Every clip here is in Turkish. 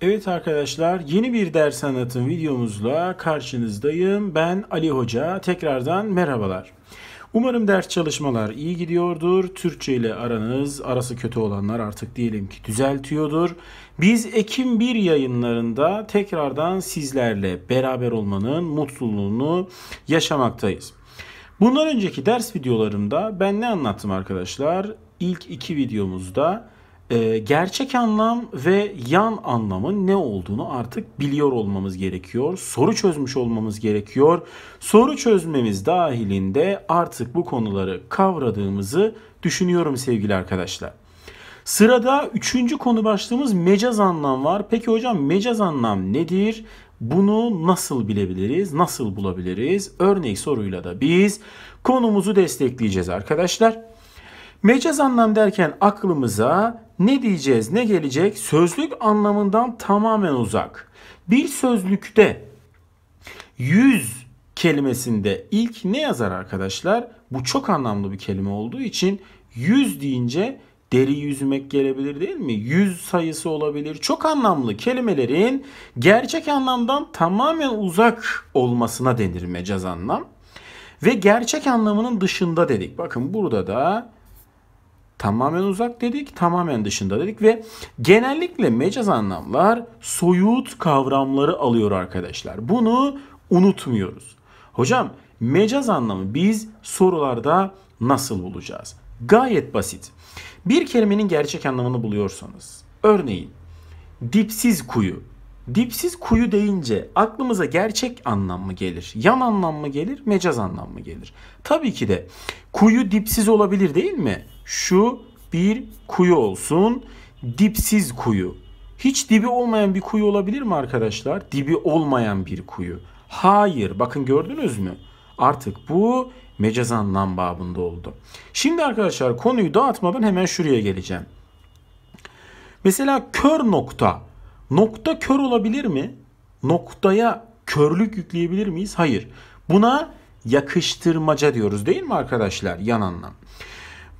Evet arkadaşlar yeni bir ders anlatım videomuzla karşınızdayım. Ben Ali Hoca. Tekrardan merhabalar. Umarım ders çalışmalar iyi gidiyordur. Türkçe ile aranız, arası kötü olanlar artık diyelim ki düzeltiyordur. Biz Ekim 1 yayınlarında tekrardan sizlerle beraber olmanın mutluluğunu yaşamaktayız. Bundan önceki ders videolarımda ben ne anlattım arkadaşlar? İlk iki videomuzda e, gerçek anlam ve yan anlamın ne olduğunu artık biliyor olmamız gerekiyor. Soru çözmüş olmamız gerekiyor. Soru çözmemiz dahilinde artık bu konuları kavradığımızı düşünüyorum sevgili arkadaşlar. Sırada üçüncü konu başlığımız mecaz anlam var. Peki hocam mecaz anlam nedir? Bunu nasıl bilebiliriz? Nasıl bulabiliriz? Örnek soruyla da biz konumuzu destekleyeceğiz arkadaşlar. Mecaz anlam derken aklımıza ne diyeceğiz, ne gelecek? Sözlük anlamından tamamen uzak. Bir sözlükte yüz kelimesinde ilk ne yazar arkadaşlar? Bu çok anlamlı bir kelime olduğu için yüz deyince deri yüzmek gelebilir değil mi? Yüz sayısı olabilir. Çok anlamlı kelimelerin gerçek anlamdan tamamen uzak olmasına denir mecaz anlam. Ve gerçek anlamının dışında dedik. Bakın burada da tamamen uzak dedik, tamamen dışında dedik ve genellikle mecaz anlamlar soyut kavramları alıyor arkadaşlar. Bunu unutmuyoruz. Hocam mecaz anlamı biz sorularda nasıl bulacağız? Gayet basit. Bir kelimenin gerçek anlamını buluyorsanız, örneğin dipsiz kuyu Dipsiz kuyu deyince aklımıza gerçek anlam mı gelir? Yan anlam mı gelir? Mecaz anlam mı gelir? Tabii ki de kuyu dipsiz olabilir değil mi? Şu bir kuyu olsun. Dipsiz kuyu. Hiç dibi olmayan bir kuyu olabilir mi arkadaşlar? Dibi olmayan bir kuyu. Hayır. Bakın gördünüz mü? Artık bu mecaz anlam babında oldu. Şimdi arkadaşlar konuyu dağıtmadan hemen şuraya geleceğim. Mesela kör nokta Nokta kör olabilir mi? Noktaya körlük yükleyebilir miyiz? Hayır. Buna yakıştırmaca diyoruz değil mi arkadaşlar? Yan anlam.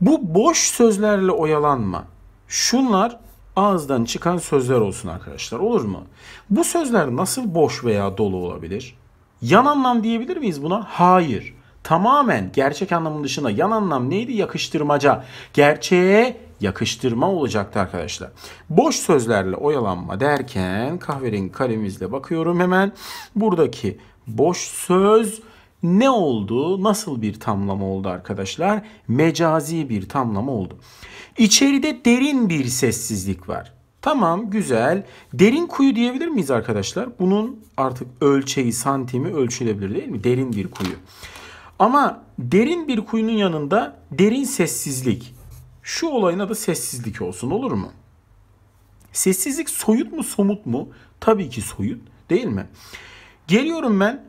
Bu boş sözlerle oyalanma. Şunlar ağızdan çıkan sözler olsun arkadaşlar. Olur mu? Bu sözler nasıl boş veya dolu olabilir? Yan anlam diyebilir miyiz buna? Hayır. Tamamen gerçek anlamın dışında yan anlam neydi? Yakıştırmaca. Gerçeğe yakıştırma olacaktı arkadaşlar. Boş sözlerle oyalanma derken kahverengi kalemimizle bakıyorum hemen. Buradaki boş söz ne oldu? Nasıl bir tamlama oldu arkadaşlar? Mecazi bir tamlama oldu. İçeride derin bir sessizlik var. Tamam güzel. Derin kuyu diyebilir miyiz arkadaşlar? Bunun artık ölçeği, santimi ölçülebilir değil mi? Derin bir kuyu. Ama derin bir kuyunun yanında derin sessizlik. Şu olayına da sessizlik olsun olur mu? Sessizlik soyut mu somut mu? Tabii ki soyut değil mi? Geliyorum ben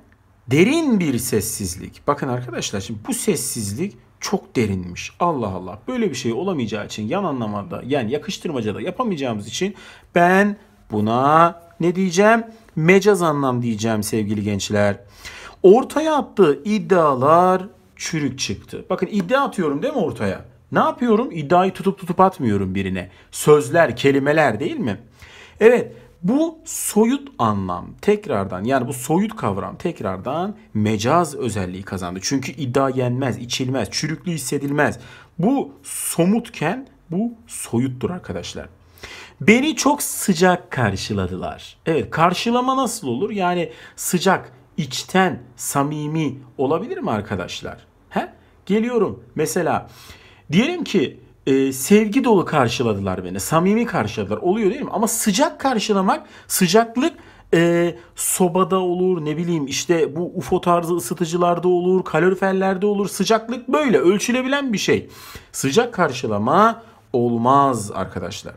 derin bir sessizlik. Bakın arkadaşlar şimdi bu sessizlik çok derinmiş. Allah Allah. Böyle bir şey olamayacağı için yan anlamada yani yakıştırmacada yapamayacağımız için ben buna ne diyeceğim? Mecaz anlam diyeceğim sevgili gençler. Ortaya attığı iddialar çürük çıktı. Bakın iddia atıyorum değil mi ortaya? Ne yapıyorum? İddiayı tutup tutup atmıyorum birine. Sözler, kelimeler değil mi? Evet, bu soyut anlam tekrardan yani bu soyut kavram tekrardan mecaz özelliği kazandı. Çünkü iddia yenmez, içilmez, çürüklü hissedilmez. Bu somutken bu soyuttur arkadaşlar. Beni çok sıcak karşıladılar. Evet karşılama nasıl olur? Yani sıcak, içten, samimi olabilir mi arkadaşlar? He? Geliyorum mesela Diyelim ki e, sevgi dolu karşıladılar beni. Samimi karşıladılar. Oluyor değil mi? Ama sıcak karşılamak, sıcaklık e, sobada olur ne bileyim işte bu UFO tarzı ısıtıcılarda olur, kaloriferlerde olur. Sıcaklık böyle ölçülebilen bir şey. Sıcak karşılama olmaz arkadaşlar.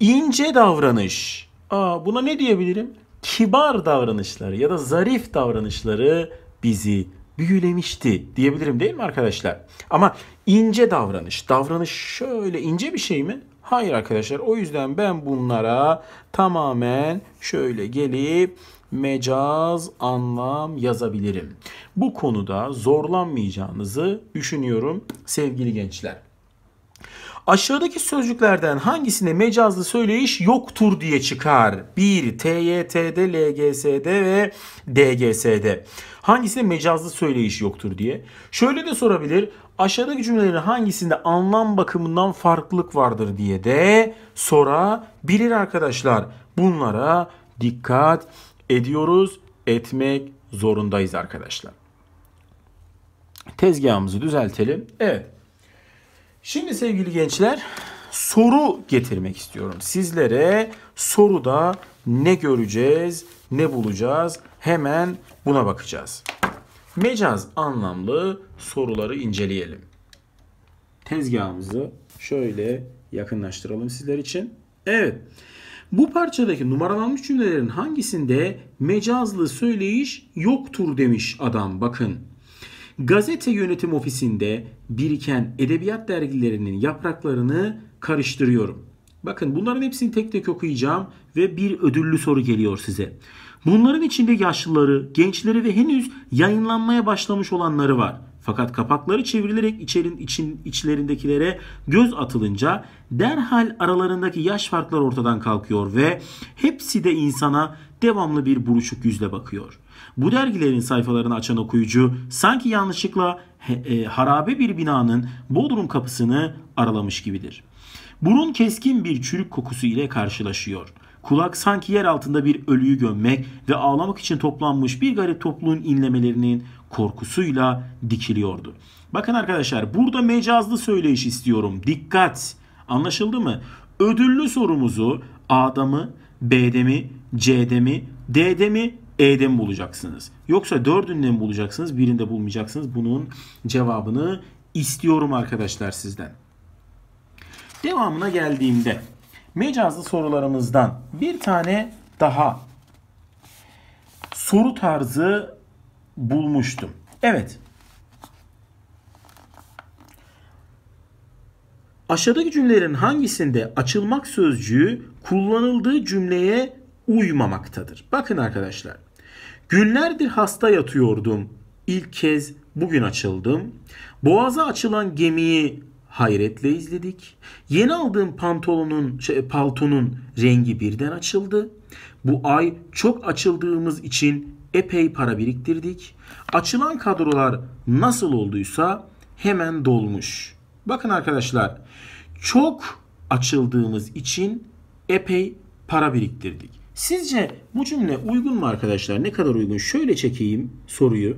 İnce davranış. Aa, buna ne diyebilirim? Kibar davranışları ya da zarif davranışları bizi büyülemişti diyebilirim değil mi arkadaşlar? Ama ince davranış, davranış şöyle ince bir şey mi? Hayır arkadaşlar. O yüzden ben bunlara tamamen şöyle gelip mecaz anlam yazabilirim. Bu konuda zorlanmayacağınızı düşünüyorum sevgili gençler. Aşağıdaki sözcüklerden hangisinde mecazlı söyleyiş yoktur diye çıkar? 1. TYT'de, LGS'de ve DGS'de. Hangisinde mecazlı söyleyiş yoktur diye. Şöyle de sorabilir. Aşağıdaki cümlelerin hangisinde anlam bakımından farklılık vardır diye de sorabilir arkadaşlar. Bunlara dikkat ediyoruz, etmek zorundayız arkadaşlar. Tezgahımızı düzeltelim. Evet. Şimdi sevgili gençler soru getirmek istiyorum. Sizlere soruda ne göreceğiz, ne bulacağız hemen buna bakacağız. Mecaz anlamlı soruları inceleyelim. Tezgahımızı şöyle yakınlaştıralım sizler için. Evet. Bu parçadaki numaralanmış cümlelerin hangisinde mecazlı söyleyiş yoktur demiş adam bakın. Gazete yönetim ofisinde biriken edebiyat dergilerinin yapraklarını karıştırıyorum. Bakın bunların hepsini tek tek okuyacağım ve bir ödüllü soru geliyor size. Bunların içinde yaşlıları, gençleri ve henüz yayınlanmaya başlamış olanları var. Fakat kapakları çevrilerek içerin, için, içlerindekilere göz atılınca derhal aralarındaki yaş farkları ortadan kalkıyor ve hepsi de insana devamlı bir buruşuk yüzle bakıyor. Bu dergilerin sayfalarını açan okuyucu sanki yanlışlıkla e, harabe bir binanın bodrum kapısını aralamış gibidir. Burun keskin bir çürük kokusu ile karşılaşıyor. Kulak sanki yer altında bir ölüyü gömmek ve ağlamak için toplanmış bir garip topluluğun inlemelerinin korkusuyla dikiliyordu. Bakın arkadaşlar burada mecazlı söyleyiş istiyorum. Dikkat! Anlaşıldı mı? Ödüllü sorumuzu A'da mı, B'de mi, C'de mi, D'de mi, E'de mi bulacaksınız? Yoksa dördünde mi bulacaksınız? Birinde bulmayacaksınız. Bunun cevabını istiyorum arkadaşlar sizden. Devamına geldiğimde mecazlı sorularımızdan bir tane daha soru tarzı bulmuştum. Evet. Aşağıdaki cümlelerin hangisinde açılmak sözcüğü kullanıldığı cümleye Uyumamaktadır. Bakın arkadaşlar. Günlerdir hasta yatıyordum. İlk kez bugün açıldım. Boğaza açılan gemiyi hayretle izledik. Yeni aldığım pantolonun şey, paltonun rengi birden açıldı. Bu ay çok açıldığımız için epey para biriktirdik. Açılan kadrolar nasıl olduysa hemen dolmuş. Bakın arkadaşlar çok açıldığımız için epey para biriktirdik. Sizce bu cümle uygun mu arkadaşlar? Ne kadar uygun? Şöyle çekeyim soruyu.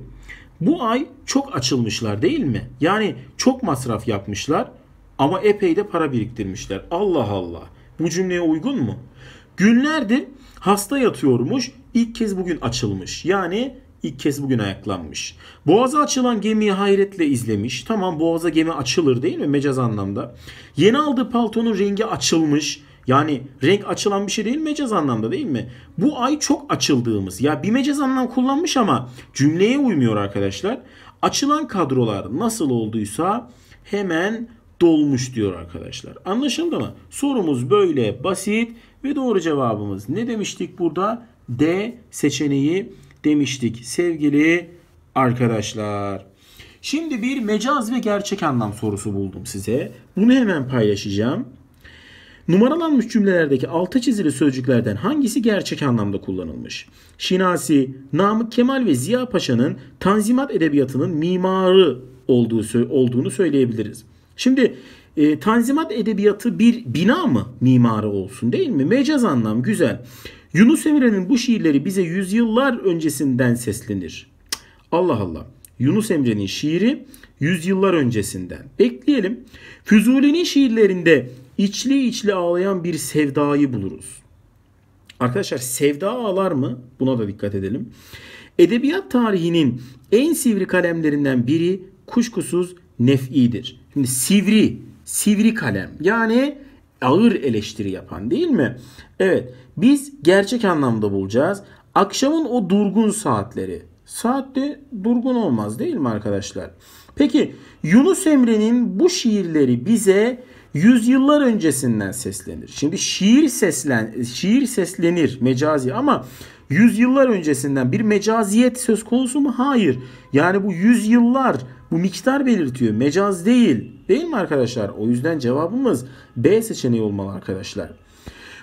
Bu ay çok açılmışlar değil mi? Yani çok masraf yapmışlar ama epey de para biriktirmişler. Allah Allah. Bu cümleye uygun mu? Günlerdir hasta yatıyormuş. İlk kez bugün açılmış. Yani ilk kez bugün ayaklanmış. Boğaza açılan gemiyi hayretle izlemiş. Tamam boğaza gemi açılır değil mi mecaz anlamda. Yeni aldığı paltonun rengi açılmış. Yani renk açılan bir şey değil mecaz anlamda değil mi? Bu ay çok açıldığımız. Ya bir mecaz anlam kullanmış ama cümleye uymuyor arkadaşlar. Açılan kadrolar nasıl olduysa hemen dolmuş diyor arkadaşlar. Anlaşıldı mı? Sorumuz böyle basit ve doğru cevabımız ne demiştik burada? D seçeneği demiştik sevgili arkadaşlar. Şimdi bir mecaz ve gerçek anlam sorusu buldum size. Bunu hemen paylaşacağım. Numaralanmış cümlelerdeki altı çizili sözcüklerden hangisi gerçek anlamda kullanılmış? Şinasi, Namık Kemal ve Ziya Paşa'nın Tanzimat Edebiyatı'nın mimarı olduğu, olduğunu söyleyebiliriz. Şimdi e, Tanzimat Edebiyatı bir bina mı mimarı olsun değil mi? Mecaz anlam güzel. Yunus Emre'nin bu şiirleri bize yüzyıllar öncesinden seslenir. Allah Allah. Yunus Emre'nin şiiri yüzyıllar öncesinden. Bekleyelim. Füzuli'nin şiirlerinde İçli içli ağlayan bir sevdayı buluruz. Arkadaşlar sevda ağlar mı? Buna da dikkat edelim. Edebiyat tarihinin en sivri kalemlerinden biri kuşkusuz Nef'idir. Şimdi sivri, sivri kalem. Yani ağır eleştiri yapan değil mi? Evet. Biz gerçek anlamda bulacağız. Akşamın o durgun saatleri. Saatte durgun olmaz değil mi arkadaşlar? Peki Yunus Emre'nin bu şiirleri bize yüzyıllar öncesinden seslenir. Şimdi şiir seslen şiir seslenir mecazi ama yüzyıllar öncesinden bir mecaziyet söz konusu mu? Hayır. Yani bu yüzyıllar bu miktar belirtiyor. Mecaz değil. Değil mi arkadaşlar? O yüzden cevabımız B seçeneği olmalı arkadaşlar.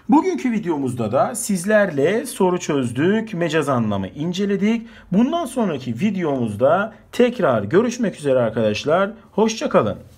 Bugünkü videomuzda da sizlerle soru çözdük, mecaz anlamı inceledik. Bundan sonraki videomuzda tekrar görüşmek üzere arkadaşlar. Hoşçakalın.